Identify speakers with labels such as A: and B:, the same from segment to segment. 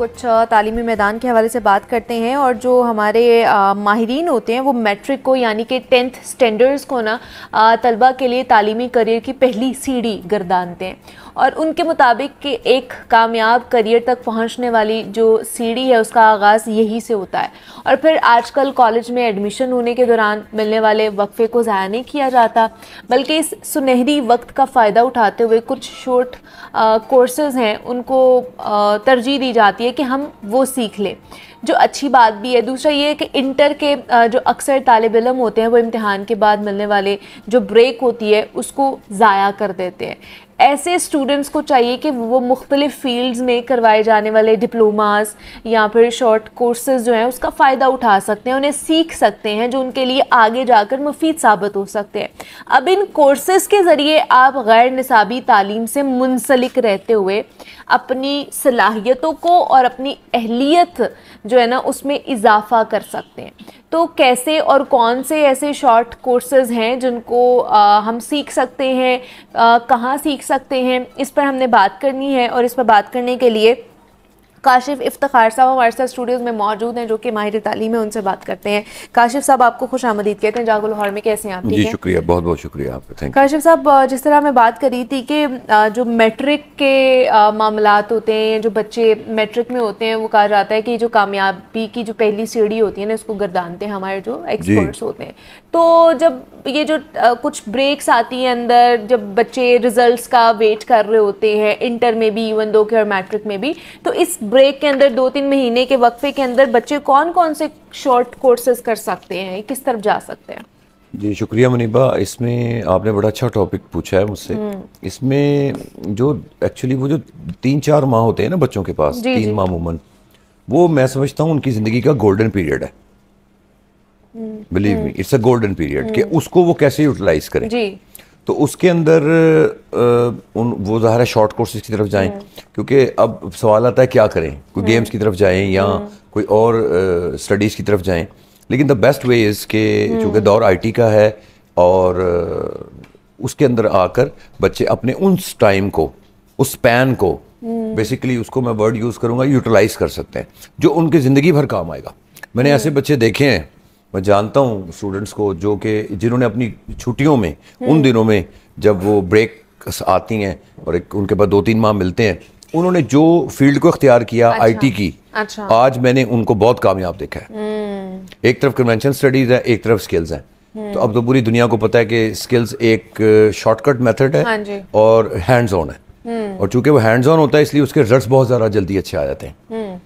A: कुछ तालीमी मैदान के हवाले से बात करते हैं और जो हमारे माहरीन होते हैं वो मैट्रिक को यानी कि टेंथ स्टैंडर्ड्स को ना तलबा के लिए तालीमी करियर की पहली सीढ़ी गर्दानते हैं और उनके मुताबिक कि एक कामयाब करियर तक पहुंचने वाली जो सीढ़ी है उसका आगाज़ यही से होता है और फिर आजकल कॉलेज में एडमिशन होने के दौरान मिलने वाले वक्फ़े को ज़ाया नहीं किया जाता बल्कि इस सुनहरी वक्त का फ़ायदा उठाते हुए कुछ शॉर्ट कोर्सेज़ हैं उनको तरजीह दी जाती है ये कि हम वो सीख लें जो अच्छी बात भी है दूसरा ये है कि इंटर के जो अक्सर तालब इलम होते हैं वो इम्तहान के बाद मिलने वाले जो ब्रेक होती है उसको ज़ाया कर देते हैं ऐसे स्टूडेंट्स को चाहिए कि वो मुख्तलिफ़ फ़ील्ड्स में करवाए जाने वाले डिप्लोमास या फिर शॉर्ट कोर्सेज जो हैं उसका फ़ायदा उठा सकते हैं उन्हें सीख सकते हैं जो उनके लिए आगे जाकर मुफीद साबित हो सकते हैं अब इन कोर्सेज़ के ज़रिए आप गैर निसाबी तालीम से मुंसलिक रहते हुए अपनी सलाहियतों को और अपनी अहलियत जो है ना उसमें इजाफा कर सकते हैं तो कैसे और कौन से ऐसे शॉर्ट कोर्सेज हैं जिनको आ, हम सीख सकते हैं कहाँ सीख सकते हैं इस पर हमने बात करनी है और इस पर बात करने के लिए काशिफ इफ्तार साहब हमारे साथ स्टूडियोज़ में मौजूद हैं जो कि माहिर तालीम है उनसे बात करते हैं काशिफ साहब आपको खुश आमदीद कहते हैं जागो लाहौर में कैसे हैं आप जी
B: शुक्रिया बहुत बहुत शुक्रिया आपका
A: काशिफ साहब जिस तरह मैं बात करी थी कि जो मेट्रिक के मामला होते हैं जो बच्चे मेट्रिक में होते हैं वो कहा जाता है कि जो कामयाबी की जो पहली सीढ़ी होती है ना उसको गर्दानते हैं हमारे जो एक्सपर्ट्स होते हैं तो जब ये जो कुछ ब्रेक्स आती हैं अंदर जब बच्चे रिजल्ट्स का वेट कर रहे होते हैं इंटर में भी इवन दो के और मैट्रिक में भी तो इस ब्रेक के अंदर दो तीन महीने के वक्फे के अंदर बच्चे कौन कौन से शॉर्ट कोर्सेज कर सकते हैं किस तरफ जा सकते हैं
B: जी शुक्रिया मुनीबा इसमें आपने बड़ा अच्छा टॉपिक पूछा है मुझसे हम्म। इसमें जो एक्चुअली वो जो तीन चार माह होते हैं ना बच्चों के पास जी, तीन माह मूमन वो मैं समझता हूँ उनकी ज़िंदगी का गोल्डन पीरियड है believe me it's a golden period कि हम्म। उसको वो कैसे यूटिलाइज करें जी तो उसके अंदर आ, उन वो ज़ाहिर है शॉर्ट कोर्सेज की तरफ जाएं हम्म। क्योंकि अब सवाल आता है क्या करें कोई गेम्स हम्म। की तरफ जाएं या हम्म। कोई और स्टडीज़ की तरफ जाएं लेकिन द बेस्ट वे इज़ के चूँकि दौर आईटी का है और उसके अंदर आकर बच्चे अपने उन टाइम को उस पैन को बेसिकली उसको मैं वर्ड यूज़ करूँगा यूटिलाइज कर सकते हैं जो उनके ज़िंदगी भर काम आएगा मैंने ऐसे बच्चे देखे हैं मैं जानता हूँ स्टूडेंट्स को जो कि जिन्होंने अपनी छुट्टियों में हम्म। उन दिनों में जब वो ब्रेक आती हैं और एक उनके पास दो तीन माह मिलते हैं उन्होंने जो फील्ड को अख्तियार किया अच्छा, आईटी की अच्छा। आज मैंने उनको बहुत कामयाब देखा है हम्म। एक तरफ कन्वेंशन स्टडीज है एक तरफ स्किल्स हैं हम्म। तो अब तो पूरी दुनिया को पता है कि स्किल्स एक शॉर्टकट मेथड है हाँ और हैंड्स ऑन है और चूंकि वो हैंड्स ऑन होता है इसलिए उसके रिजल्ट बहुत ज़्यादा जल्दी अच्छे आ जाते हैं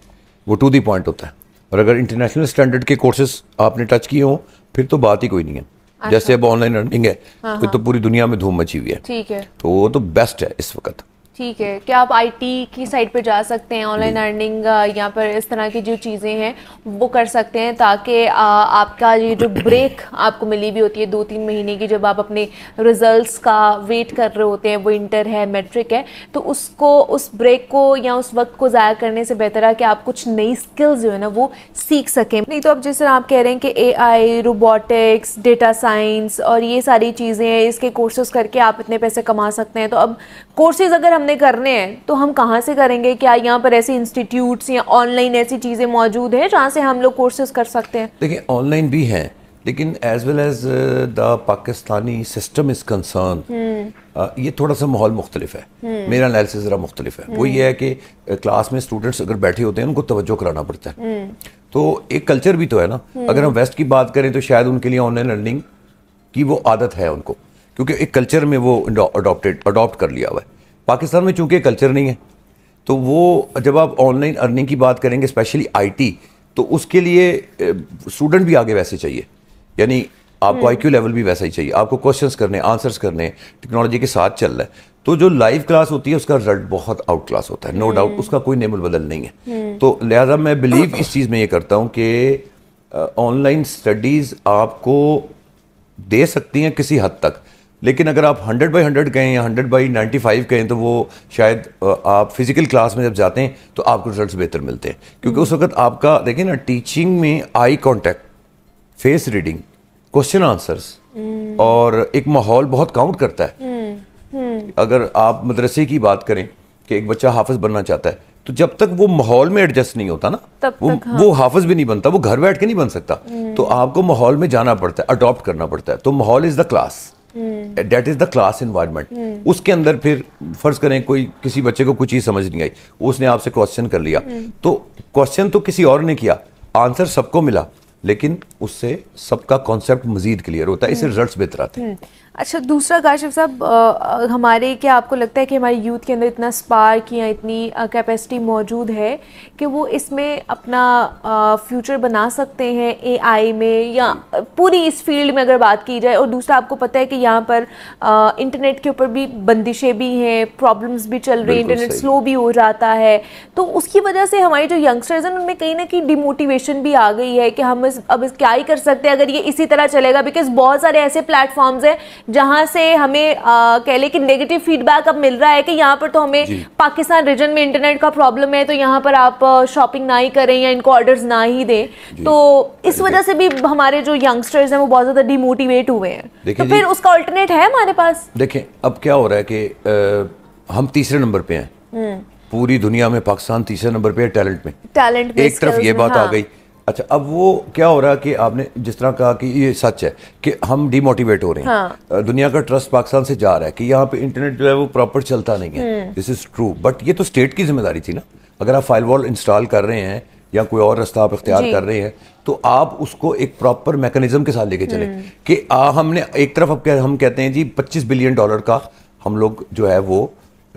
B: वो टू दी पॉइंट होता है और अगर इंटरनेशनल स्टैंडर्ड के कोर्सेज आपने टच किए हो फिर तो बात ही कोई नहीं है अच्छा। जैसे अब ऑनलाइन अर्निंग है हाँ, तो, तो पूरी दुनिया में धूम मची हुई है ठीक है तो वो तो बेस्ट है इस वक्त
A: ठीक है क्या आप आईटी की साइड पर जा सकते हैं ऑनलाइन अर्निंग uh, या पर इस तरह की जो चीज़ें हैं वो कर सकते हैं ताकि uh, आपका ये जो ब्रेक आपको मिली भी होती है दो तीन महीने की जब आप अपने रिजल्ट्स का वेट कर रहे होते हैं वो इंटर है मैट्रिक है तो उसको उस ब्रेक को या उस वक्त को ज़ाया करने से बेहतर है कि आप कुछ नई स्किल्स जो है ना वो सीख सकें नहीं तो अब जिस तरह आप कह रहे हैं कि A I robotics data science और ये सारी चीज़ें इसके कोर्सेज करके आप इतने पैसे कमा सकते हैं तो अब कोर्सेज अगर हम हमने करने हैं तो हम कहाँ से करेंगे क्या यहाँ पर ऐसे इंस्टीट्यूट्स या ऑनलाइन ऐसी चीज़ें मौजूद हैं जहाँ से हम लोग कोर्सेज कर सकते हैं
B: देखिए ऑनलाइन भी हैं लेकिन as well as the Pakistani system is concern ये थोड़ा सा माहौल मुख्तलिफ है hmm. मेरा एनालिसिस ज़रा मुख्तलिफ है hmm. वो ये है कि क्लास uh, में स्टूडेंट्स अगर बैठे होते हैं उनको तवज्जो कराना पड़ता है hmm. तो एक कल्चर भी तो है ना hmm. अगर हम वेस्ट की बात करें तो शायद उनके लिए ऑनलाइन लर्निंग की वो आदत है उनको क्योंकि एक कल्चर में वो अडोप्टेड अडोप्ट कर लिया हुआ है पाकिस्तान में चूँकि कल्चर नहीं है तो वो जब आप ऑनलाइन अर्निंग की बात करेंगे स्पेशली आईटी तो उसके लिए स्टूडेंट भी आगे वैसे चाहिए यानी आपको आईक्यू हम्म। लेवल भी वैसा ही चाहिए आपको क्वेश्चंस करने आंसर्स करने टेक्नोलॉजी के साथ चल रहा है तो जो लाइव क्लास होती है उसका रिजल्ट बहुत आउट क्लास होता है नो no डाउट हम्म। उसका कोई नेमल बदल नहीं है हम्म। तो लिहाजा मैं बिलीव इस चीज़ में ये करता हूँ कि ऑनलाइन स्टडीज़ आपको दे सकती हैं किसी हद तक लेकिन अगर आप 100 बाई 100 कहें या 100 बाई 95 कहें तो वो शायद आप फिज़िकल क्लास में जब जाते हैं तो आपको रिजल्ट बेहतर मिलते हैं क्योंकि उस वक्त आपका देखिए ना टीचिंग में eye contact face reading question answers hmm. और एक माहौल बहुत काउंट करता है हम्म, हम्म। अगर आप मदरसे की बात करें कि एक बच्चा हाफिज बनना चाहता है तो जब तक वो माहौल में एडजस्ट नहीं होता ना तब वो हाँ। वो हाफिज भी नहीं बनता वो घर बैठ के नहीं बन सकता तो आपको माहौल में जाना पड़ता है अडॉप्ट करना पड़ता है तो माहौल is the class that is the class environment उसके अंदर फिर फर्ज करें कोई किसी बच्चे को कुछ ही समझ नहीं आई उसने आपसे क्वेश्चन कर लिया hmm. तो क्वेश्चन तो किसी और ने किया आंसर सबको मिला लेकिन उससे सबका कॉन्सेप्ट मजीद क्लियर होता है इससे रिजल्ट hmm. बेहतर आते
A: हैं hmm. अच्छा दूसरा काशिफ साहब हमारे क्या आपको लगता है कि हमारे यूथ के अंदर इतना स्पार्क या इतनी कैपेसिटी मौजूद है कि वो इसमें अपना आ, फ्यूचर बना सकते हैं एआई में या पूरी इस फील्ड में अगर बात की जाए और दूसरा आपको पता है कि यहाँ पर आ, इंटरनेट के ऊपर भी बंदिशें भी हैं प्रॉब्लम्स भी चल रही हैं इंटरनेट स्लो भी हो जाता है तो उसकी वजह से हमारे जो यंगस्टर्स हैं उनमें कहीं ना कहीं डिमोटिवेशन भी आ गई है कि हम इस अब इस क्या ही कर सकते हैं अगर ये इसी तरह चलेगा बिकॉज बहुत सारे ऐसे प्लेटफॉर्म्स हैं जहाँ से हमें कह लें कि नेगेटिव फीडबैक अब मिल रहा है कि यहाँ पर तो हमें पाकिस्तान रीजन में इंटरनेट का प्रॉब्लम है तो यहाँ पर आप शॉपिंग ना ही करें या इनको ऑर्डर्स ना ही दें तो इस वजह से भी हमारे जो यंगस्टर्स हैं वो बहुत ज़्यादा डिमोटिवेट हुए हैं तो फिर उसका ऑल्टरनेट है हमारे पास
B: देखें अब क्या हो रहा है कि हम तीसरे नंबर पे हैं हम्म। पूरी दुनिया में पाकिस्तान तीसरे नंबर पे है टैलेंट में
A: टैलेंट एक तरफ ये बात हाँ। आ गई हाँ।
B: अच्छा अब वो क्या हो रहा है कि आपने जिस तरह कहा कि ये सच है कि हम डिमोटिवेट हो रहे हैं हाँ। दुनिया का ट्रस्ट पाकिस्तान से जा रहा है कि यहाँ पे इंटरनेट जो है वो प्रॉपर चलता नहीं है दिस इज ट्रू बट ये तो स्टेट की जिम्मेदारी थी ना अगर आप फाइल वॉल इंस्टॉल कर रहे हैं या कोई और रास्ता आप इख्तियार कर रहे हैं तो आप उसको एक प्रॉपर मैकेनिज्म के साथ लेके चले हम्म। कि आ, हमने एक तरफ अब हम कहते हैं जी 25 बिलियन डॉलर का हम लोग जो है वो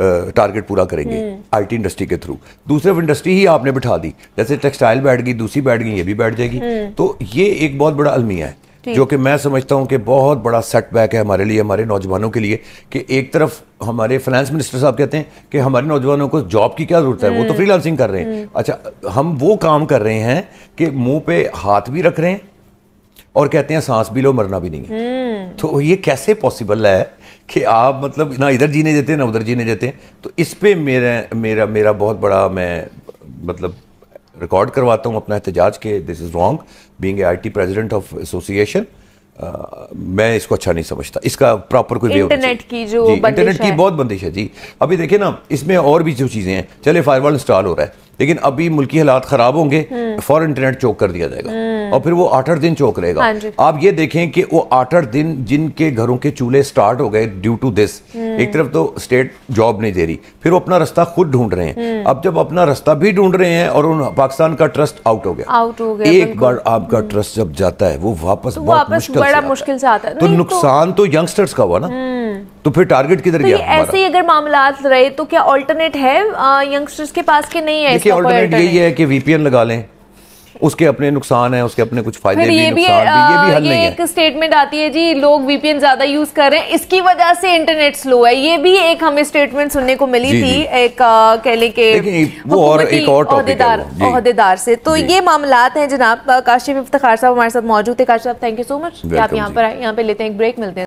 B: टारगेट पूरा करेंगे आईटी हम्म। इंडस्ट्री के थ्रू दूसरे इंडस्ट्री ही आपने बिठा दी जैसे टेक्सटाइल बैठ गई दूसरी बैठ गई ये भी बैठ जाएगी हम्म। तो ये एक बहुत बड़ा अलमिया है जो कि मैं समझता हूँ कि बहुत बड़ा सेटबैक है हमारे लिए हमारे नौजवानों के लिए कि एक तरफ हमारे फाइनेंस मिनिस्टर साहब कहते हैं कि हमारे नौजवानों को जॉब की क्या ज़रूरत है वो तो फ्रीलांसिंग हम्म। कर रहे हैं अच्छा हम वो काम कर रहे हैं कि मुंह पे हाथ भी रख रहे हैं और कहते हैं सांस भी लो मरना भी नहीं है तो ये कैसे पॉसिबल है कि आप मतलब ना इधर जीने देते ना उधर जीने देते तो इस पर मेरा मेरा मेरा बहुत बड़ा मैं मतलब रिकॉर्ड करवाता हूँ अपना एहतजाज के this is wrong being A I T president of association मैं इसको अच्छा नहीं समझता इसका प्रॉपर कोई इंटरनेट
A: की जो इंटरनेट की बहुत
B: बंदिश है जी अभी देखिए ना इसमें और भी जो चीज़ें हैं चले फायरवॉल इंस्टॉल हो रहा है लेकिन अभी मुल्की हालात ख़राब होंगे फॉर इंटरनेट चौक कर दिया जाएगा हम्म। और फिर वो आठ आठ दिन चौक रहेगा हाँ आप ये देखें कि वो आठ आठ दिन जिनके घरों के चूल्हे स्टार्ट हो गए ड्यू टू दिस एक तरफ तो स्टेट जॉब नहीं दे रही फिर वो अपना रास्ता खुद ढूंढ रहे हैं हम्म। अब जब अपना रास्ता भी ढूंढ रहे हैं और उन पाकिस्तान का ट्रस्ट आउट हो गया
A: आउट हो गया एक बार
B: आपका ट्रस्ट हम्म। जब जाता है वो वापस तो बहुत बड़ा
A: मुश्किल से आता है तो, तो
B: नुकसान तो यंगस्टर्स का हुआ ना तो फिर टारगेट किधर तो गया ऐसे ही
A: अगर मामला रहे तो क्या ऑल्टरनेट है यंगस्टर्स के पास के नहीं है देखिए ऑल्टरनेट यही
B: है कि वीपीएन लगा लें उसके अपने नुकसान है उसके अपने कुछ फायदे भी, ये भी, आ, भी ये भी हल ये नहीं एक
A: स्टेटमेंट आती है जी लोग वीपीएन ज्यादा यूज कर रहे हैं इसकी वजह से इंटरनेट स्लो है ये भी एक हमें स्टेटमेंट सुनने को मिली जी, थी जी, एक कह लें के वो और एक और अहदेदार से तो ये मामला है जनाब काशिफ इफ्तार साहब हमारे साथ मौजूद थे Kashif thank you so much आप यहाँ पर यहाँ पे लेते हैं एक ब्रेक मिलते हैं